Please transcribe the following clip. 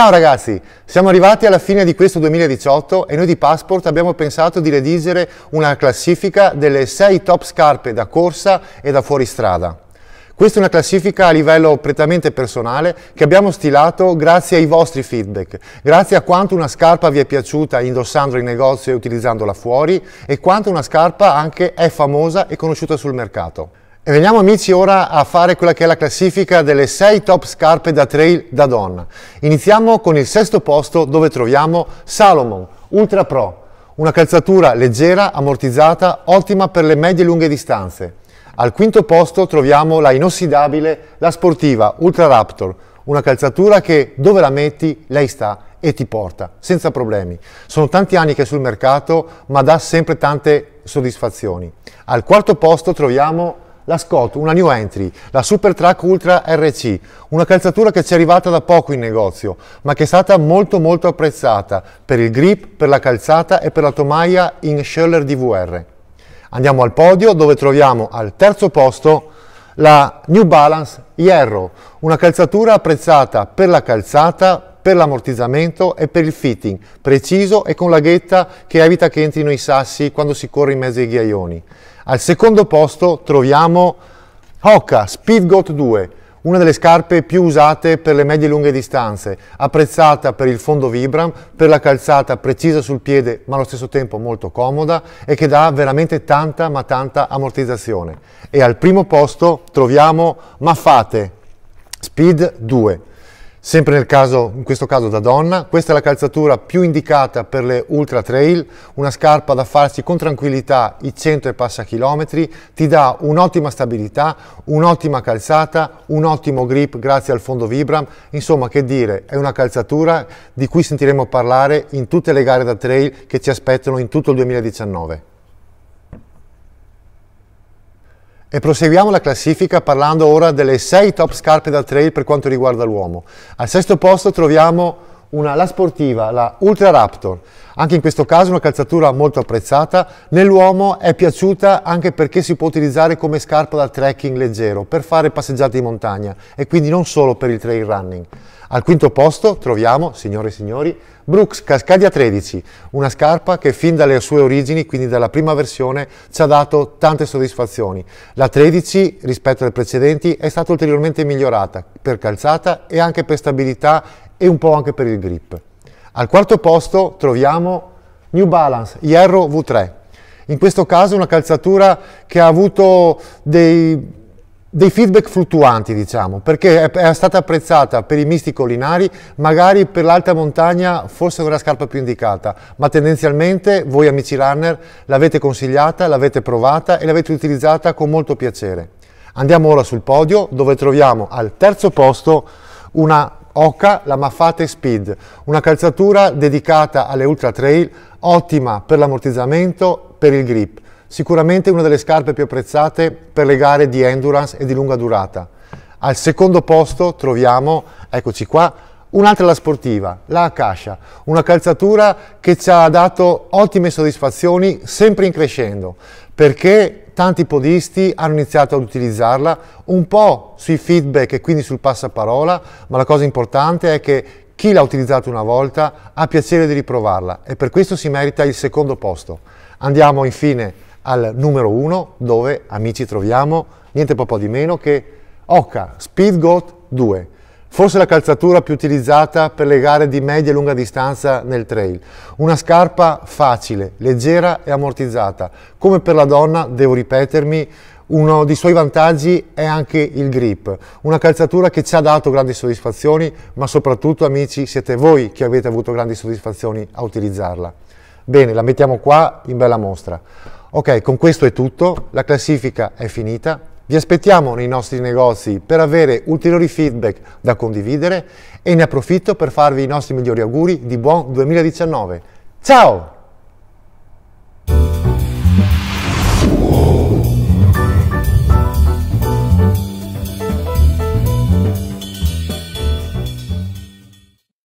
Ciao ragazzi, siamo arrivati alla fine di questo 2018 e noi di Passport abbiamo pensato di redigere una classifica delle 6 top scarpe da corsa e da fuoristrada. Questa è una classifica a livello prettamente personale che abbiamo stilato grazie ai vostri feedback, grazie a quanto una scarpa vi è piaciuta indossandola in negozio e utilizzandola fuori e quanto una scarpa anche è famosa e conosciuta sul mercato. E veniamo amici ora a fare quella che è la classifica delle 6 top scarpe da trail da donna. Iniziamo con il sesto posto dove troviamo Salomon Ultra Pro, una calzatura leggera, ammortizzata, ottima per le medie e lunghe distanze. Al quinto posto troviamo la inossidabile La Sportiva Ultra Raptor, una calzatura che dove la metti lei sta e ti porta senza problemi. Sono tanti anni che è sul mercato ma dà sempre tante soddisfazioni. Al quarto posto troviamo la Scott, una New Entry, la Super Track Ultra RC, una calzatura che ci è arrivata da poco in negozio, ma che è stata molto molto apprezzata per il grip, per la calzata e per la tomaia in Schöller DVR. Andiamo al podio dove troviamo al terzo posto la New Balance Hierro, una calzatura apprezzata per la calzata, per l'ammortizzamento e per il fitting, preciso e con la ghetta che evita che entrino i sassi quando si corre in mezzo ai ghiaioni. Al secondo posto troviamo Hoka Goat 2, una delle scarpe più usate per le medie e lunghe distanze, apprezzata per il fondo Vibram, per la calzata precisa sul piede ma allo stesso tempo molto comoda e che dà veramente tanta ma tanta ammortizzazione. E al primo posto troviamo Maffate Speed 2, Sempre nel caso, in questo caso da donna, questa è la calzatura più indicata per le ultra trail, una scarpa da farsi con tranquillità i 100 e passa chilometri, ti dà un'ottima stabilità, un'ottima calzata, un ottimo grip grazie al fondo Vibram, insomma che dire, è una calzatura di cui sentiremo parlare in tutte le gare da trail che ci aspettano in tutto il 2019. E proseguiamo la classifica parlando ora delle 6 top scarpe da trail per quanto riguarda l'uomo. Al sesto posto troviamo una, la sportiva, la Ultra Raptor. Anche in questo caso una calzatura molto apprezzata, nell'uomo è piaciuta anche perché si può utilizzare come scarpa da trekking leggero, per fare passeggiate in montagna e quindi non solo per il trail running. Al quinto posto troviamo, signore e signori, Brooks Cascadia 13, una scarpa che fin dalle sue origini, quindi dalla prima versione, ci ha dato tante soddisfazioni. La 13, rispetto alle precedenti, è stata ulteriormente migliorata per calzata e anche per stabilità e un po' anche per il grip. Al quarto posto troviamo New Balance Hierro V3. In questo caso una calzatura che ha avuto dei, dei feedback fluttuanti, diciamo, perché è, è, stata apprezzata per i misti collinari, magari per l'alta montagna forse non è la scarpa più indicata, ma tendenzialmente voi amici runner l'avete consigliata, l'avete provata e l'avete utilizzata con molto piacere. Andiamo ora sul podio dove troviamo al terzo posto una Oca la Mafate Speed, una calzatura dedicata alle ultra trail, ottima per l'ammortizzamento, per il grip. Sicuramente una delle scarpe più apprezzate per le gare di endurance e di lunga durata. Al secondo posto troviamo, eccoci qua, un'altra la sportiva, la Akasha, una calzatura che ci ha dato ottime soddisfazioni sempre in crescendo, perché tanti podisti hanno iniziato ad utilizzarla un po' sui feedback e quindi sul passaparola, ma la cosa importante è che chi l'ha utilizzata una volta ha piacere di riprovarla e per questo si merita il secondo posto. Andiamo infine al numero uno, dove amici troviamo niente po' di meno che Oka Speed Goat 2 Forse la calzatura più utilizzata per le gare di media e lunga distanza nel trail. Una scarpa facile, leggera e ammortizzata. Come per la donna, devo ripetermi, uno dei suoi vantaggi è anche il grip, una calzatura che ci ha dato grandi soddisfazioni, ma soprattutto amici siete voi che avete avuto grandi soddisfazioni a utilizzarla. Bene, la mettiamo qua in bella mostra. Ok, con questo è tutto, la classifica è finita, vi aspettiamo nei nostri negozi per avere ulteriori feedback da condividere e ne approfitto per farvi i nostri migliori auguri di buon 2019. Ciao!